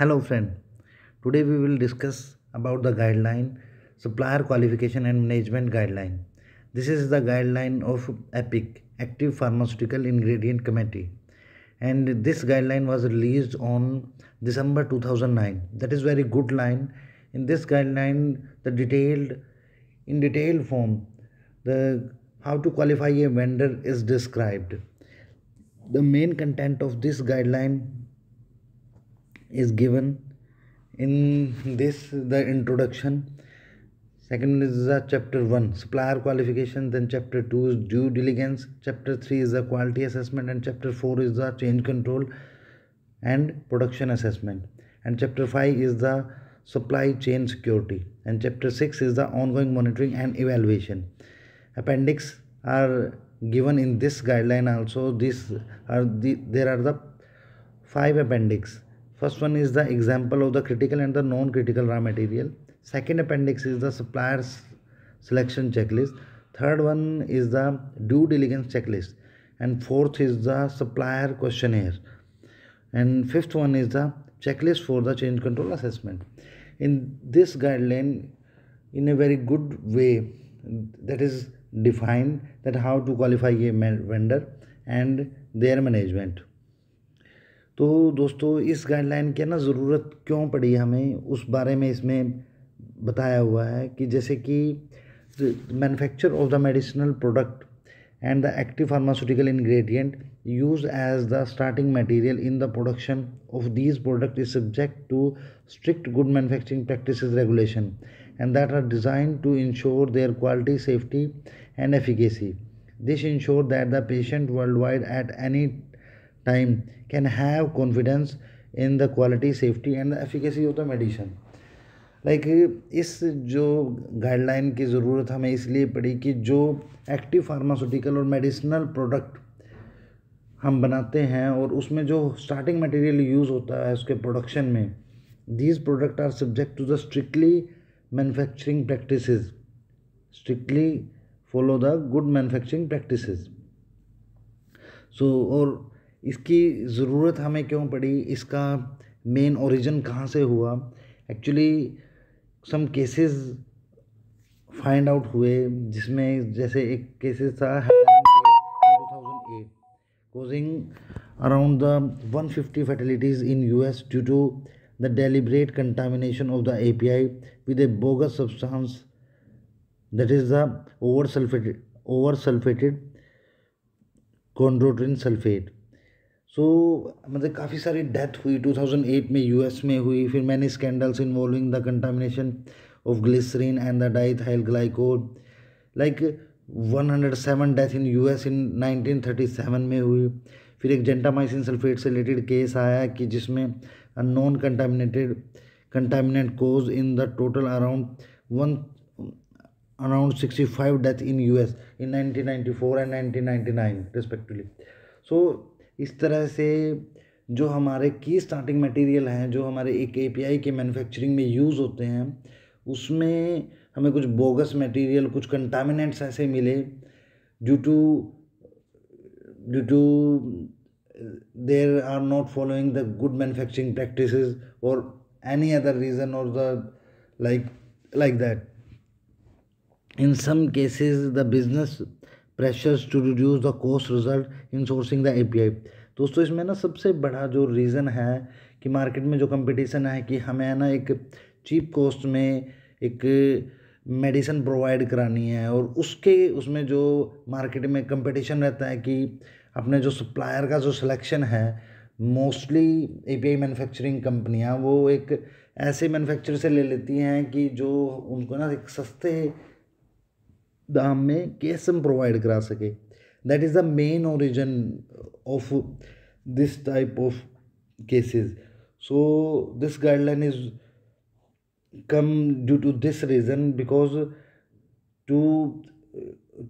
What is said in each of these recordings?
hello friend today we will discuss about the guideline supplier qualification and management guideline this is the guideline of epic active pharmaceutical ingredient committee and this guideline was released on december 2009 that is very good line in this guideline the detailed in detailed form the how to qualify a vendor is described the main content of this guideline is given in this the introduction second is the chapter 1 supplier qualification then chapter 2 is due diligence chapter 3 is the quality assessment and chapter 4 is the change control and production assessment and chapter 5 is the supply chain security and chapter 6 is the ongoing monitoring and evaluation appendix are given in this guideline also this are the there are the five appendix First one is the example of the critical and the non-critical raw material. Second appendix is the suppliers selection checklist. Third one is the due diligence checklist. And fourth is the supplier questionnaire. And fifth one is the checklist for the change control assessment. In this guideline, in a very good way, that is defined that how to qualify a vendor and their management. तो दोस्तों इस guideline की ना ज़रूरत क्यों पड़ी हमें उस बारे में इसमें बताया हुआ है कि जैसे कि manufacture of the medicinal product and the active pharmaceutical ingredient use as the starting material in the production of these product is subject to strict good manufacturing practice regulation and that are design to ensure their quality safety and efficacy this ensure that the patient world wide at any time can have confidence in the quality safety and the efficacy of the medicine like like, इस जो guideline की ज़रूरत हमें इसलिए पड़ी कि जो active pharmaceutical और मेडिसिनल प्रोडक्ट हम बनाते हैं और उसमें जो स्टार्टिंग मटेरियल यूज़ होता है उसके प्रोडक्शन में these product are subject to the strictly manufacturing practice strictly follow the good manufacturing practice so और इसकी ज़रूरत हमें क्यों पड़ी इसका मेन ओरिजिन कहाँ से हुआ actually some cases find out हुए जिसमें जैसे एक केसेस था two thousand eight causing around the one fifty fatalities in U S due to the deliberate contamination of the A P I with a bogus substance that is the over sulphated over sulphated chondroitin sulphate so so, मतलब काफ़ी सारी death हुई 2008 में US में हुई फिर मैंने scandals involving the contamination of glycerine and the diethyl glycol like 107 death in US in 1937 में हुई फिर एक जेंटामाइसिन सल्फेट से रिलेटेड केस आया कि जिसमें non contaminated contaminate cause in the total around one around sixty five death in S in nineteen ninety four and nineteen ninety nine respectively so इस तरह से जो हमारे की स्टार्टिंग मटेरियल हैं जो हमारे एक एपीआई के मैन्युफैक्चरिंग में यूज़ होते हैं उसमें हमें कुछ बोगस मटेरियल कुछ कंटामिनेंट्स ऐसे मिले due to due to there are not following the good manufacturing practice और एनी अदर रीज़न और the like like that in some cases the business pressures to reduce the cost result in sourcing the I दोस्तों इसमें ना सबसे बड़ा जो reason है कि मार्केट में जो कंपटीशन है कि हमें ना एक चीप कॉस्ट में एक मेडिसिन प्रोवाइड करानी है और उसके उसमें जो मार्केट में कंपटीशन रहता है कि अपने जो सप्लायर का जो सिलेक्शन है mostly A P I manufacturing कंपनियाँ वो एक ऐसे मैनुफैक्चर से ले लेती हैं कि जो उनको ना एक सस्ते दाम में कैसम प्रोवाइड करा सके that is the main origin of this type of cases so this guideline is come due to this reason because to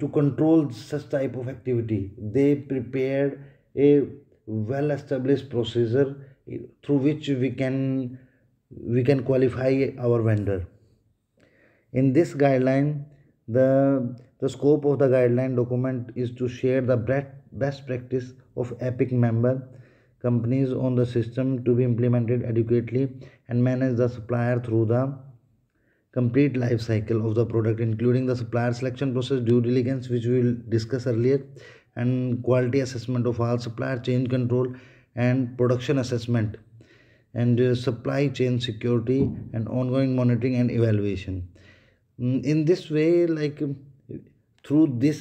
to control such type of activity they prepare a well establish procedure through which we can we can qualify our vendor in this guideline The, the scope of the guideline document is to share the best practice of EPIC member companies on the system to be implemented adequately and manage the supplier through the complete life cycle of the product including the supplier selection process due diligence which we will discuss earlier and quality assessment of all supplier change control and production assessment and uh, supply chain security and ongoing monitoring and evaluation in this way like through this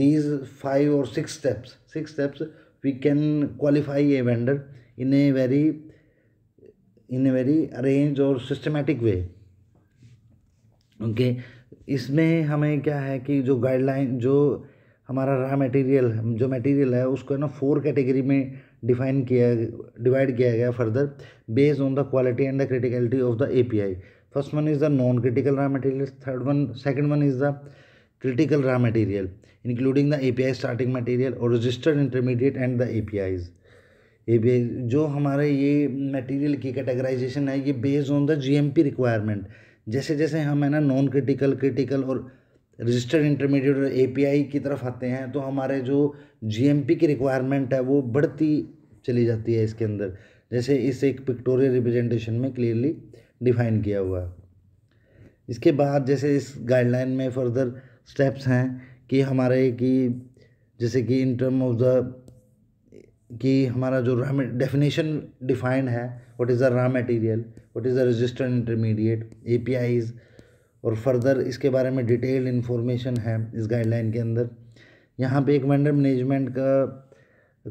these five or six steps six steps we can qualify a vendor in a very in a very arranged or systematic way okay इसमें हमें क्या है कि जो guideline जो हमारा रहा material जो मटेरियल है उसको है ना फोर कैटेगरी में डिफाइन किया डिवाइड किया गया further based on the quality and the criticality of the API is the non critical raw critical third one second one is the critical raw critical including the A P I starting material और A P Is A P I जो हमारे ये material की categorisation है ये based on the P requirement जैसे जैसे हम है ना नॉन क्रिटिकल क्रिटिकल और रजिस्टर्ड इंटरमीडिएट और आई की तरफ आते हैं तो हमारे जो पी की रिक्वायरमेंट है वो बढ़ती चली जाती है इसके अंदर जैसे इस एक पिक्टोरियल रिप्रेजेंटेशन में क्लियरली डिफाइन किया हुआ है इसके बाद जैसे इस गाइडलाइन में फर्दर स्टेप्स हैं कि हमारे कि जैसे कि इन टर्म ऑफ द कि हमारा जो रॉ डेफिनेशन डिफाइंड है what is the raw material what is the register intermediate A और फर्दर इसके बारे में डिटेल्ड इन्फॉर्मेशन है इस गाइडलाइन के अंदर यहाँ पे एक वेंडर मैनेजमेंट का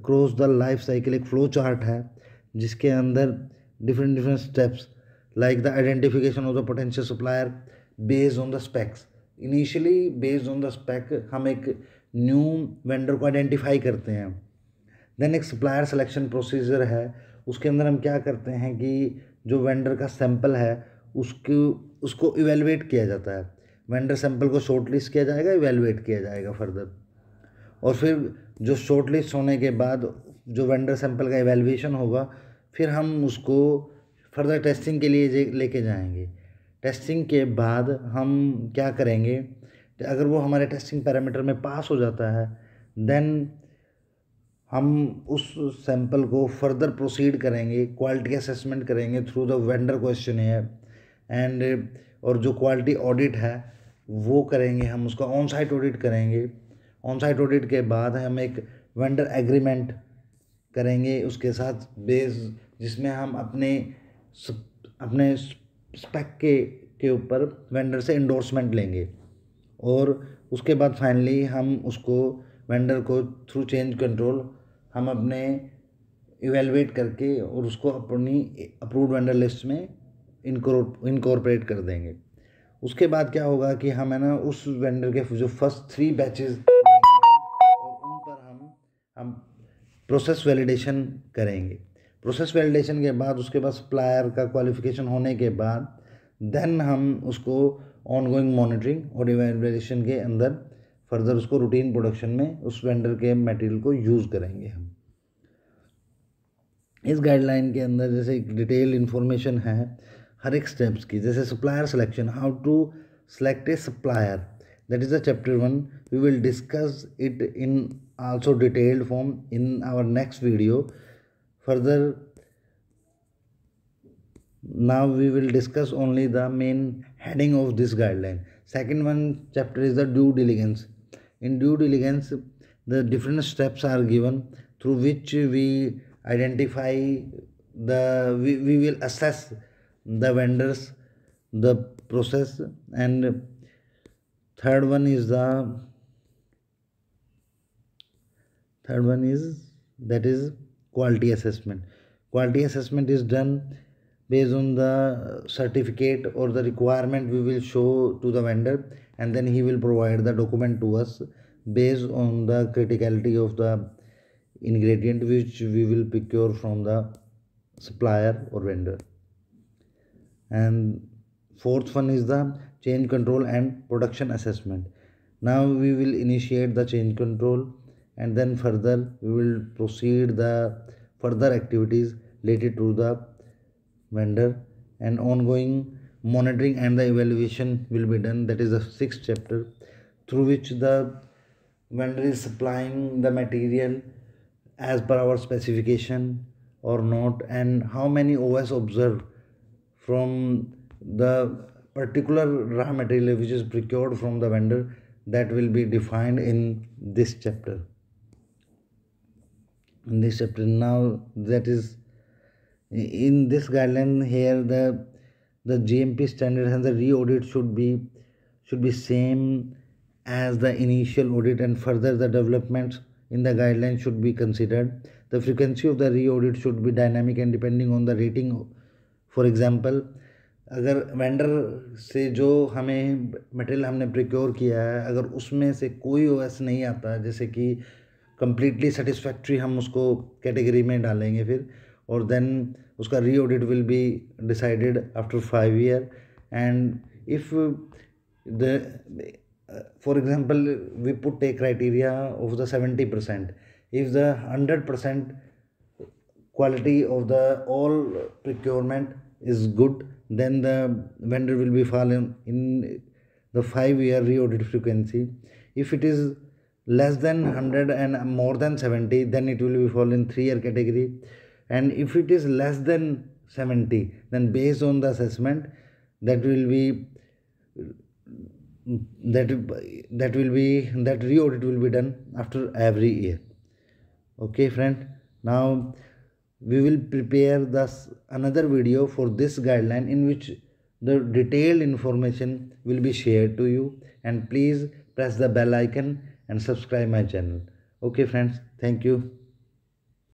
क्रॉस द लाइफ साइकिल एक फ्लो चार्ट है जिसके अंदर different different steps like the identification of the potential supplier based on the specs initially based on the spec हम एक न्यू वेंडर को आइडेंटिफाई करते हैं देन एक सप्लायर सिलेक्शन प्रोसीजर है उसके अंदर हम क्या करते हैं कि जो वेंडर का सैम्पल है उसको उसको इवेलुएट किया जाता है वेंडर सैम्पल को शॉर्ट लिस्ट किया जाएगा इवेलुएट किया जाएगा फर्दर और फिर जो शॉर्ट लिस्ट होने के बाद जो वेंडर सैम्पल का इवेलुएशन होगा फिर हम उसको फर्दर टेस्टिंग के लिए लेके जाएंगे टेस्टिंग के बाद हम क्या करेंगे अगर वो हमारे टेस्टिंग पैरामीटर में पास हो जाता है देन हम उस सैंपल को फर्दर प्रोसीड करेंगे क्वालिटी असेसमेंट करेंगे through the vendor question and और जो क्वालिटी ऑडिट है वो करेंगे हम उसका ऑन साइट ऑडिट करेंगे ऑन साइट ऑडिट के बाद हम एक वेंडर एग्रीमेंट करेंगे उसके साथ बेस जिसमें हम अपने अपने स्पेक के के ऊपर वेंडर से इंडोर्समेंट लेंगे और उसके बाद फाइनली हम उसको वेंडर को थ्रू चेंज कंट्रोल हम अपने इवेलुएट करके और उसको अपनी अप्रूव्ड वेंडर लिस्ट में इनकॉर्पोरेट कर देंगे उसके बाद क्या होगा कि हम है ना उस वेंडर के जो फर्स्ट थ्री बैचेस और उन पर हम हम प्रोसेस वैलिडेशन करेंगे प्रोसेस वैलिडेशन के बाद उसके बाद सप्लायर का क्वालिफिकेशन होने के बाद देन हम उसको ऑन गोइंग मॉनिटरिंग और इवेलेशन के अंदर फर्दर उसको रूटीन प्रोडक्शन में उस वेंडर के मटेरियल को यूज़ करेंगे हम इस गाइडलाइन के अंदर जैसे एक डिटेल इन्फॉर्मेशन है हर एक स्टेप्स की जैसे supplier selection how to select a supplier that is the chapter one we will discuss it in also detailed form in our next video Further, now we will discuss only the main heading of this guideline. Second one chapter is the due diligence. In due diligence, the different steps are given through which we identify the we, we will assess the vendors the process and third one is the third one is that is quality assessment quality assessment is done based on the certificate or the requirement we will show to the vendor and then he will provide the document to us based on the criticality of the ingredient which we will procure from the supplier or vendor and fourth one is the change control and production assessment now we will initiate the change control and then further we will proceed the further activities related to the vendor and ongoing monitoring and the evaluation will be done that is the sixth chapter through which the vendor is supplying the material as per our specification or not and how many os observed from the particular raw material which is procured from the vendor that will be defined in this chapter this chapter now that is in this guideline here the the gmp standard and the re-audit should be should be same as the initial audit and further the developments in the guideline should be considered the frequency of the re-audit should be dynamic and depending on the rating for example अगर vendor से जो हमें material हमने procure किया है अगर उसमें से कोई ओ नहीं आता जैसे कि कम्प्लीटली सेटिस्फैक्ट्री हम उसको कैटेगरी में डालेंगे फिर और देन उसका re audit will be decided after five year and if the for example we put a criteria of the seventy percent if the hundred percent quality of the all procurement is good then the vendor will be fall in the five year re audit frequency if it is less than 100 and more than 70 then it will be fall in 3 year category and if it is less than 70 then based on the assessment that will be that that will be that reaudit will be done after every year okay friend now we will prepare thus another video for this guideline in which the detailed information will be shared to you and please press the bell icon and subscribe my channel okay friends thank you